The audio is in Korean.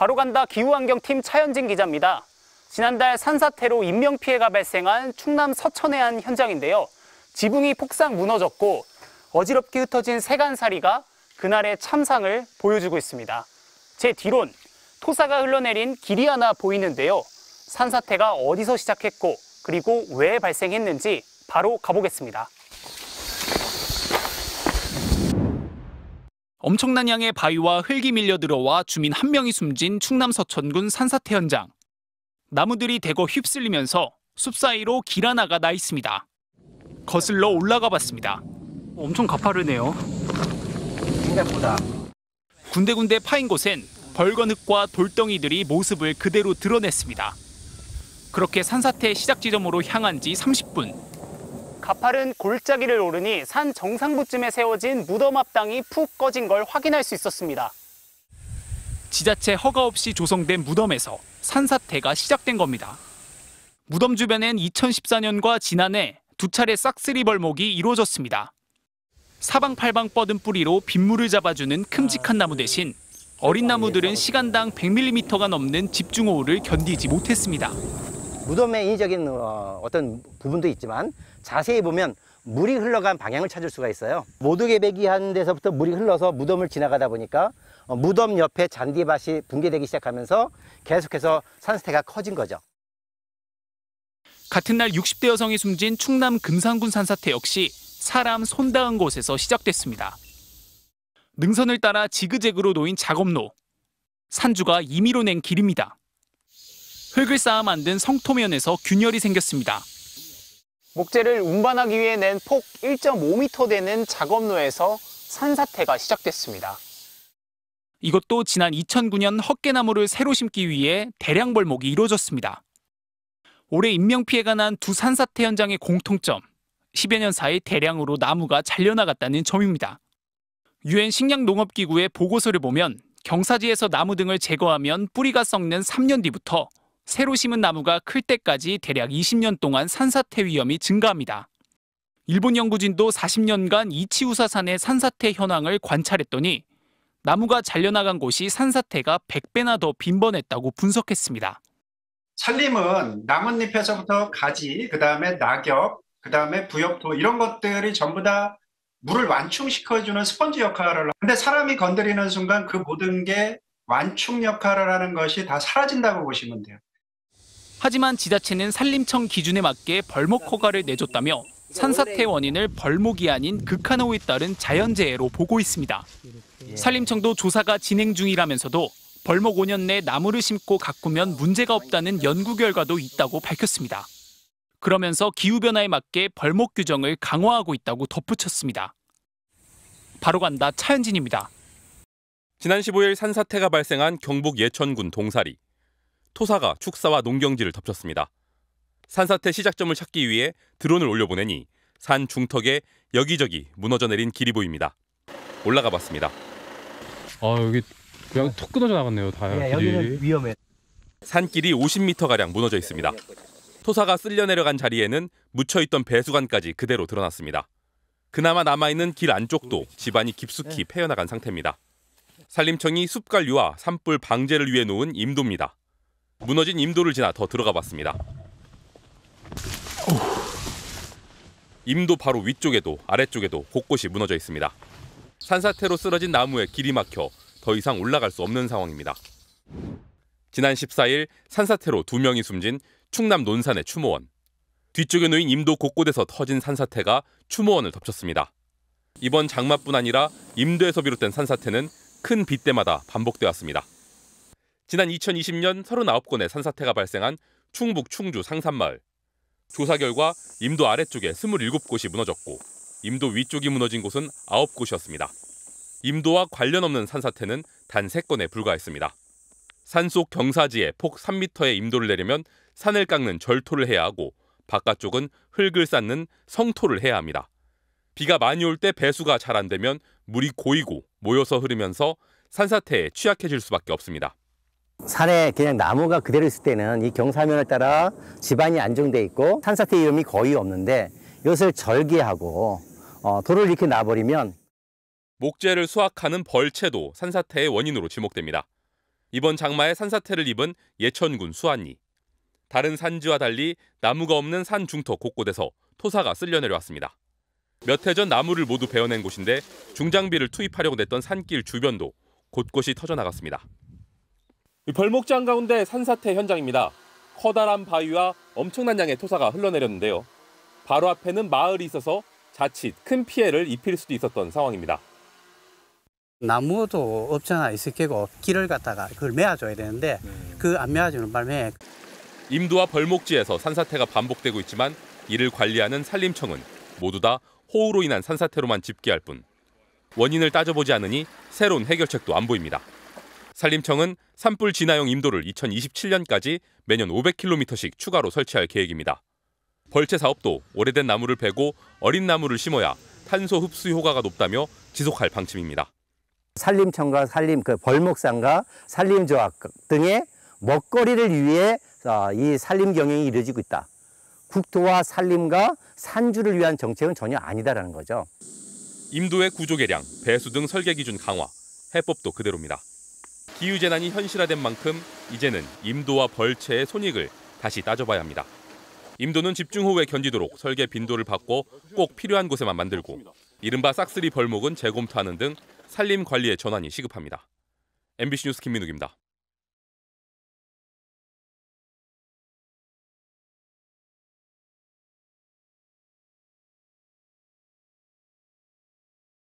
바로 간다 기후환경팀 차현진 기자입니다. 지난달 산사태로 인명피해가 발생한 충남 서천의 한 현장인데요. 지붕이 폭삭 무너졌고 어지럽게 흩어진 세간사리가 그날의 참상을 보여주고 있습니다. 제 뒤론 토사가 흘러내린 길이 하나 보이는데요. 산사태가 어디서 시작했고 그리고 왜 발생했는지 바로 가보겠습니다. 엄청난 양의 바위와 흙이 밀려 들어와 주민 한 명이 숨진 충남 서천군 산사태 현장. 나무들이 대거 휩쓸리면서 숲 사이로 길 하나가 나 있습니다. 거슬러 올라가 봤습니다. 엄청 가파르네요. 생각보다. 군데군데 파인 곳엔 벌건 흙과 돌덩이들이 모습을 그대로 드러냈습니다. 그렇게 산사태 시작 지점으로 향한 지 30분. 가파른 골짜기를 오르니 산 정상부쯤에 세워진 무덤 앞당이 푹 꺼진 걸 확인할 수 있었습니다. 지자체 허가 없이 조성된 무덤에서 산사태가 시작된 겁니다. 무덤 주변엔 2014년과 지난해 두 차례 싹쓸이 벌목이 이루어졌습니다. 사방팔방 뻗은 뿌리로 빗물을 잡아주는 큼직한 나무 대신 어린 나무들은 시간당 100mm가 넘는 집중호우를 견디지 못했습니다. 무덤의 인위적인 어, 어떤 부분도 있지만 자세히 보면 물이 흘러간 방향을 찾을 수가 있어요 모두개배기 한 데서부터 물이 흘러서 무덤을 지나가다 보니까 어, 무덤 옆에 잔디밭이 붕괴되기 시작하면서 계속해서 산세태가 커진 거죠 같은 날 60대 여성이 숨진 충남 금산군 산사태 역시 사람 손 닿은 곳에서 시작됐습니다 능선을 따라 지그재그로 놓인 작업로 산주가 임의로 낸 길입니다 흙을 쌓아 만든 성토면에서 균열이 생겼습니다 목재를 운반하기 위해 낸 폭 1.5m 되는 작업로에서 산사태가 시작됐습니다. 이것도 지난 2009년 헛개나무를 새로 심기 위해 대량 벌목이 이루어졌습니다. 올해 인명피해가 난 두 산사태 현장의 공통점, 10여 년 사이 대량으로 나무가 잘려나갔다는 점입니다. 유엔 식량농업기구의 보고서를 보면 경사지에서 나무 등을 제거하면 뿌리가 썩는 3년 뒤부터 새로 심은 나무가 클 때까지 대략 20년 동안 산사태 위험이 증가합니다. 일본 연구진도 40년간 이치우사산의 산사태 현황을 관찰했더니 나무가 잘려나간 곳이 산사태가 100배나 더 빈번했다고 분석했습니다. 산림은 나뭇잎에서부터 가지, 그 다음에 낙엽, 그 다음에 부엽토 이런 것들이 전부 다 물을 완충시켜주는 스펀지 역할을 하 근데 사람이 건드리는 순간 그 모든 게 완충 역할을 하는 것이 다 사라진다고 보시면 돼요. 하지만 지자체는 산림청 기준에 맞게 벌목 허가를 내줬다며 산사태 원인을 벌목이 아닌 극한호에 따른 자연재해로 보고 있습니다. 산림청도 조사가 진행 중이라면서도 벌목 5년 내 나무를 심고 가꾸면 문제가 없다는 연구 결과도 있다고 밝혔습니다. 그러면서 기후변화에 맞게 벌목 규정을 강화하고 있다고 덧붙였습니다. 바로 간다 차현진입니다. 지난 15일 산사태가 발생한 경북 예천군 동사리. 토사가 축사와 농경지를 덮쳤습니다. 산사태 시작점을 찾기 위해 드론을 올려보내니 산 중턱에 여기저기 무너져 내린 길이 보입니다. 올라가 봤습니다. 아 여기 그냥 톡 끊어져 나갔네요 다 네, 여기는 위험해. 산길이 50m 가량 무너져 있습니다. 토사가 쓸려 내려간 자리에는 묻혀있던 배수관까지 그대로 드러났습니다. 그나마 남아있는 길 안쪽도 집안이 깊숙이 네. 패여나간 상태입니다. 산림청이 숲관리와 산불 방제를 위해 놓은 임도입니다. 무너진 임도를 지나 더 들어가 봤습니다. 임도 바로 위쪽에도 아래쪽에도 곳곳이 무너져 있습니다. 산사태로 쓰러진 나무에 길이 막혀 더 이상 올라갈 수 없는 상황입니다. 지난 14일 산사태로 두 명이 숨진 충남 논산의 추모원. 뒤쪽에 놓인 임도 곳곳에서 터진 산사태가 추모원을 덮쳤습니다. 이번 장마뿐 아니라 임도에서 비롯된 산사태는 큰 비 때마다 반복되었습니다. 지난 2020년 39건의 산사태가 발생한 충북 충주 상산마을. 조사 결과 임도 아래쪽에 27곳이 무너졌고 임도 위쪽이 무너진 곳은 9곳이었습니다. 임도와 관련 없는 산사태는 단 3건에 불과했습니다. 산속 경사지에 폭 3m의 임도를 내리면 산을 깎는 절토를 해야 하고 바깥쪽은 흙을 쌓는 성토를 해야 합니다. 비가 많이 올 때 배수가 잘 안 되면 물이 고이고 모여서 흐르면서 산사태에 취약해질 수밖에 없습니다. 산에 그냥 나무가 그대로 있을 때는 이 경사면에 따라 지반이 안정돼 있고 산사태 위험이 거의 없는데 이것을 절개하고 어, 돌을 이렇게 놔버리면 목재를 수확하는 벌채도 산사태의 원인으로 지목됩니다. 이번 장마에 산사태를 입은 예천군 수안리. 다른 산지와 달리 나무가 없는 산 중턱 곳곳에서 토사가 쓸려 내려왔습니다. 몇 해 전 나무를 모두 베어낸 곳인데 중장비를 투입하려고 냈던 산길 주변도 곳곳이 터져나갔습니다. 벌목장 가운데 산사태 현장입니다. 커다란 바위와 엄청난 양의 토사가 흘러내렸는데요. 바로 앞에는 마을이 있어서 자칫 큰 피해를 입힐 수도 있었던 상황입니다. 나무도 없잖아 있을 게고 길을 갖다가 그걸 메아줘야 되는데 그안 메아주는 바람에 임도와 벌목지에서 산사태가 반복되고 있지만 이를 관리하는 산림청은 모두 다 호우로 인한 산사태로만 집계할 뿐 원인을 따져보지 않으니 새로운 해결책도 안 보입니다. 산림청은 산불 진화용 임도를 2027년까지 매년 500km씩 추가로 설치할 계획입니다. 벌채 사업도 오래된 나무를 베고 어린 나무를 심어야 탄소 흡수 효과가 높다며 지속할 방침입니다. 산림청과 산림 그 벌목상과 산림조합 등의 먹거리를 위해 어, 이 산림 경영이 이루어지고 있다. 국토와 산림과 산주를 위한 정책은 전혀 아니다라는 거죠. 임도의 구조 개량, 배수 등 설계 기준 강화, 해법도 그대로입니다. 기후 재난이 현실화된 만큼 이제는 임도와 벌채의 손익을 다시 따져봐야 합니다. 임도는 집중 호우에 견디도록 설계 빈도를 받고 꼭 필요한 곳에만 만들고 이른바 싹쓸이 벌목은 재검토하는 등 산림 관리의 전환이 시급합니다. MBC 뉴스 김민욱입니다.